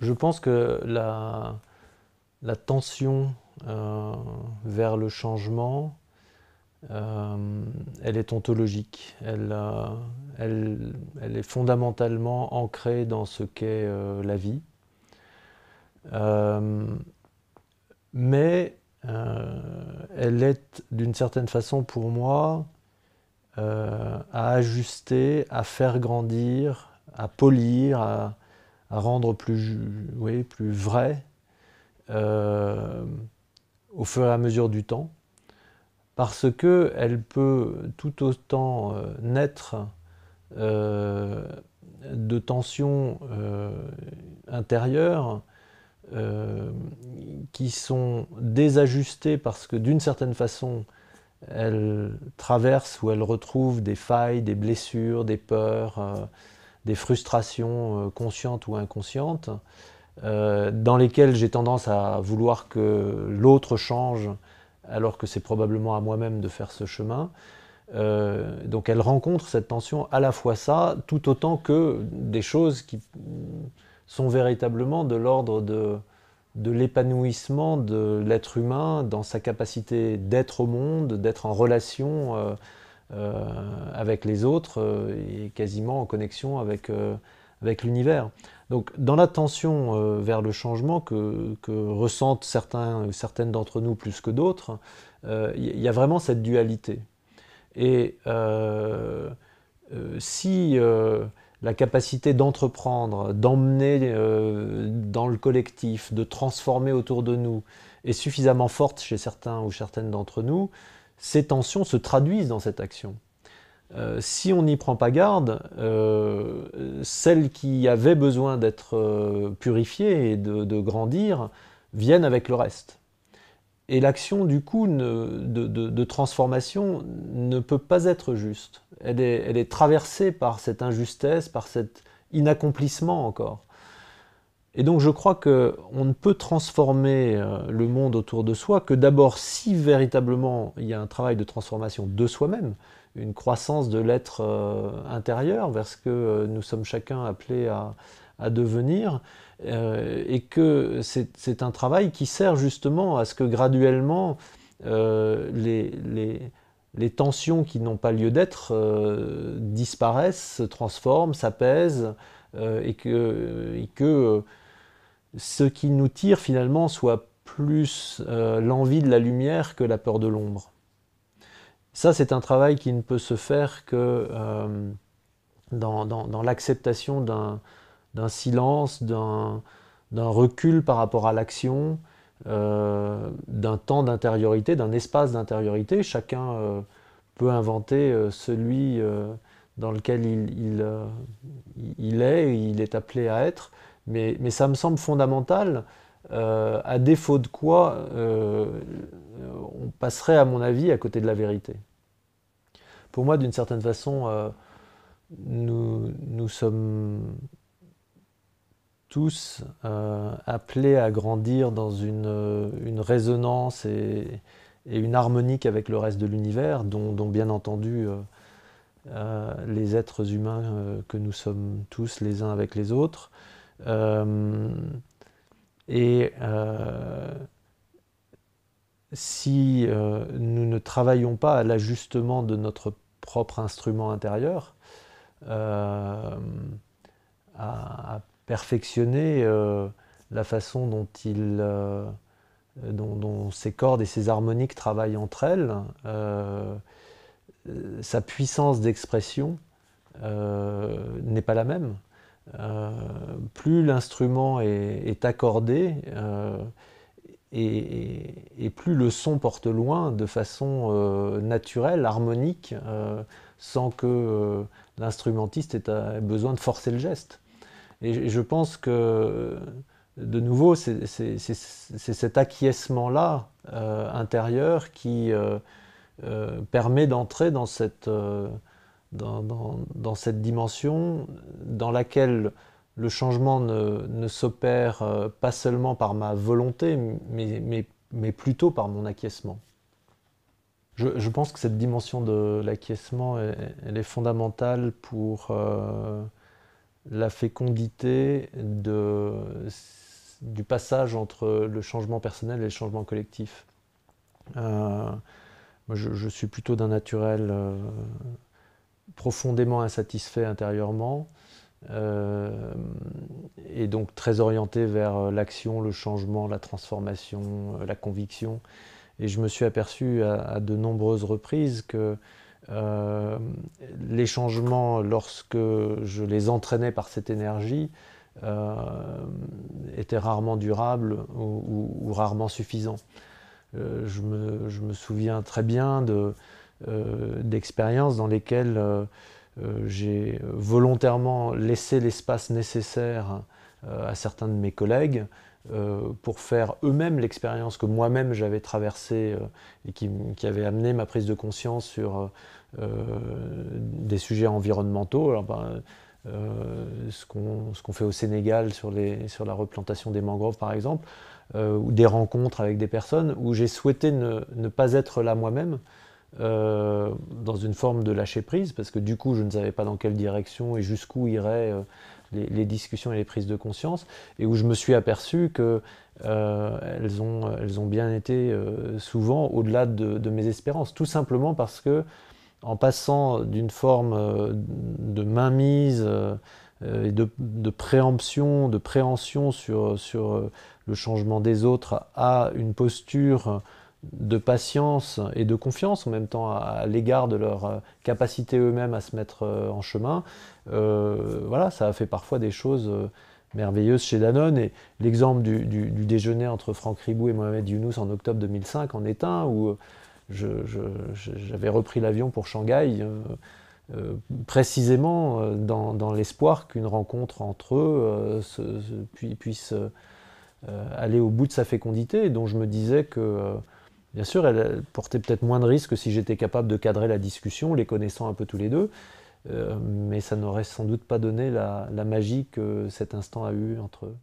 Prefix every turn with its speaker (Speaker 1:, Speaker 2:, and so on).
Speaker 1: je, pense que la, tension euh, vers le changement, euh, elle est ontologique, euh, elle, elle, est fondamentalement ancrée dans ce qu'est la vie. mais elle est d'une certaine façon pour moi à ajuster, à faire grandir, à polir, à, à rendre plus, oui, plus vrai euh, au fur et à mesure du temps, parce que elle peut tout autant euh, naître euh, de tensions intérieures qui sont désajustées parce que d'une certaine façon, elle traverse ou elle retrouve des failles, des blessures, des peurs des frustrations euh, conscientes ou inconscientes, euh, dans lesquelles j'ai tendance à vouloir que l'autre change, alors que c'est probablement à moi-même de faire ce chemin. Euh, donc elle rencontre cette tension à la fois ça, tout autant que des choses qui sont véritablement de l'ordre de, de l'épanouissement de l'être humain dans sa capacité d'être au monde, d'être en relation. Euh, avec les autres euh, et quasiment en connexion avec, euh, avec l'univers. Donc dans l'attention vers le changement que, ressentent certains, ou certaines d'entre nous plus que d'autres, il y a vraiment cette dualité. Et si la capacité d'entreprendre, d'emmener dans le collectif, de transformer autour de nous est suffisamment forte chez certains ou certaines d'entre nous, ces tensions se traduisent dans cette action. Euh, si on n'y prend pas garde, euh, celles qui avaient besoin d'être euh, purifiées et de, grandir viennent avec le reste. Et l'action du coup de, transformation ne peut pas être juste. elle est traversée par cette injustesse, par cet inaccomplissement encore. Et donc je crois qu'on ne peut transformer euh, le monde autour de soi que d'abord si véritablement il y a un travail de transformation de soi-même, une croissance de l'être euh, intérieur vers ce que euh, nous sommes chacun appelés à, devenir, et que c'est un travail qui sert justement à ce que graduellement les, tensions qui n'ont pas lieu d'être disparaissent, se transforment, s'apaisent, et Et que ce qui nous tire finalement soit plus euh, l'envie de la lumière que la peur de l'ombre. Ça, c'est un travail qui ne peut se faire que euh, dans, l'acceptation d'un silence, d'un recul par rapport à l'action, euh, d'un temps d'intériorité, d'un espace d'intériorité. Chacun peut inventer celui dans lequel il, il, il est, il est appelé à être mais, ça me semble fondamental. Euh, à défaut de quoi, euh, on passerait, à mon avis, à côté de la vérité. Pour moi, d'une certaine façon, euh, nous, sommes tous appelés à grandir dans une, résonance et, une harmonique avec le reste de l'univers, dont, bien entendu les êtres humains que nous sommes tous les uns avec les autres. Euh, et euh, si euh, nous ne travaillons pas à l'ajustement de notre propre instrument intérieur, à, perfectionner la façon dont il dont, ses cordes et ses harmoniques travaillent entre elles, sa puissance d'expression n'est pas la même. Euh, plus l'instrument est, accordé euh, et, plus le son porte loin de façon euh, naturelle, harmonique, sans que l'instrumentiste ait, besoin de forcer le geste. Et je pense que, de nouveau, c'est cet acquiescement-là intérieur qui permet d'entrer dans cette, dans, cette dimension dans laquelle le changement ne, s'opère euh, pas seulement par ma volonté, mais, mais, mais plutôt par mon acquiescement. Je, pense que cette dimension de l'acquiescement, elle, est fondamentale pour euh, la fécondité de, du passage entre le changement personnel et le changement collectif. Euh, moi je, suis plutôt d'un naturel profondément insatisfait intérieurement euh, et donc très orienté vers euh, l'action, le changement, la transformation, euh, la conviction. Et je me suis aperçu à, de nombreuses reprises que les changements, lorsque je les entraînais par cette énergie, étaient rarement durables ou, rarement suffisants. je, me, souviens très bien de, euh, d'expériences dans lesquelles euh, euh, j'ai volontairement laissé l'espace nécessaire à certains de mes collègues pour faire eux-mêmes l'expérience que moi-même j'avais traversée et qui, avait amené ma prise de conscience sur des sujets environnementaux. Ben, ce qu'on fait au Sénégal sur, la replantation des mangroves par exemple, ou des rencontres avec des personnes où j'ai souhaité ne, pas être là moi-même, euh, dans une forme de lâcher prise, parce que du coup, je ne savais pas dans quelle direction et jusqu'où iraient euh, les, discussions et les prises de conscience, et où je me suis aperçu que euh, elles, ont, elles bien été souvent au-delà de, mes espérances, tout simplement parce que en passant d'une forme de mainmise et de, préemption, de préhension sur, sur le changement des autres à une posture de patience et de confiance en même temps à, l'égard de leur euh, capacité eux-mêmes à se mettre euh, en chemin. Euh, voilà, ça a fait parfois des choses merveilleuses chez Danone. Et l'exemple du, déjeuner entre Franck Ribou et Mohamed Younous en octobre 2005 en est un, où j'avais repris l'avion pour Shanghai, précisément dans, l'espoir qu'une rencontre entre eux puisse aller au bout de sa fécondité, dont je me disais que Bien sûr, elle portait peut-être moins de risques si j'étais capable de cadrer la discussion, les connaissant un peu tous les deux, euh, mais ça n'aurait sans doute pas donné la, la magie que cet instant a eu entre eux.